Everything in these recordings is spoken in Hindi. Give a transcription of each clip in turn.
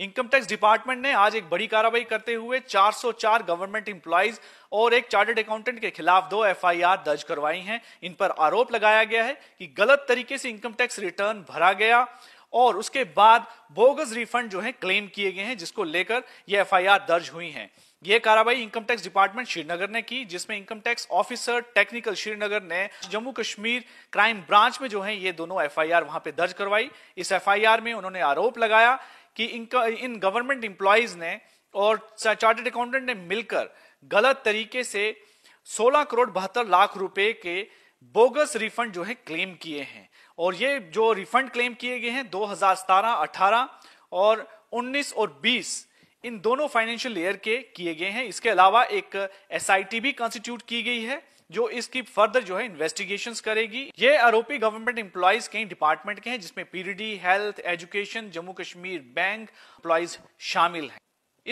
इनकम टैक्स डिपार्टमेंट ने आज एक बड़ी कार्रवाई करते हुए 404 गवर्नमेंट इंप्लॉइज और एक चार्टर्ड अकाउंटेंट के खिलाफ दो एफआईआर दर्ज करवाई हैं इन पर आरोप लगाया गया है कि गलत तरीके से इनकम टैक्स रिटर्न भरा गया और उसके बाद बोगस रिफंड जो है क्लेम किए गए हैं जिसको लेकर ये एफआईआर दर्ज हुई है यह कार्रवाई इनकम टैक्स डिपार्टमेंट श्रीनगर ने की जिसमें income tax officer technical Srinagar ने जम्मू कश्मीर क्राइम ब्रांच में जो है ये दोनों एफआईआर वहां पे दर्ज करवाई इस एफआईआर में उन्होंने आरोप लगाया कि इनका इन गवर्नमेंट इंप्लाइज ने और चार्टर्ड अकाउंटेंट ने मिलकर गलत तरीके से 16 करोड़ बहत्तर लाख रुपए के बोगस रिफंड जो है क्लेम किए हैं और ये जो रिफंड क्लेम किए गए हैं दो हजार और 19 और इन दोनों फाइनेंशियल लेयर के किए गए हैं इसके अलावा एक एस भी कॉन्स्टिट्यूट की गई है जो इसकी फर्दर जो है इन्वेस्टिगेशन करेगी ये आरोपी गवर्नमेंट एम्प्लॉयज कई डिपार्टमेंट के हैं जिसमें PDD health education Jammu Kashmir bank employees शामिल हैं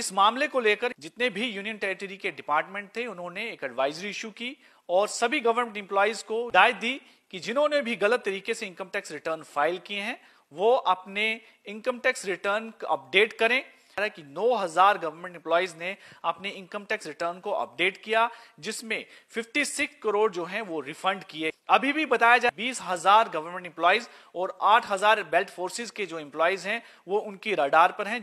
इस मामले को लेकर जितने भी यूनियन टेरिटरी के डिपार्टमेंट थे उन्होंने एक एडवाइजरी इशू की और सभी गवर्नमेंट एम्प्लॉयज को हिदायत दी कि जिन्होंने भी गलत तरीके से इनकम टैक्स रिटर्न फाइल किए हैं वो अपने इनकम टैक्स रिटर्न अपडेट करें कि 9000 गवर्नमेंट एम्प्लॉयज ने अपने इनकम टैक्स रिटर्न को अपडेट किया जिसमें 56 करोड़ जो है वो रिफंड किए अभी भी बताया जाए बीस हजार गवर्नमेंट एम्प्लॉयज और 8000 बेल्ट फोर्सेज के जो इंप्लाइज हैं वो उनकी रडार पर हैं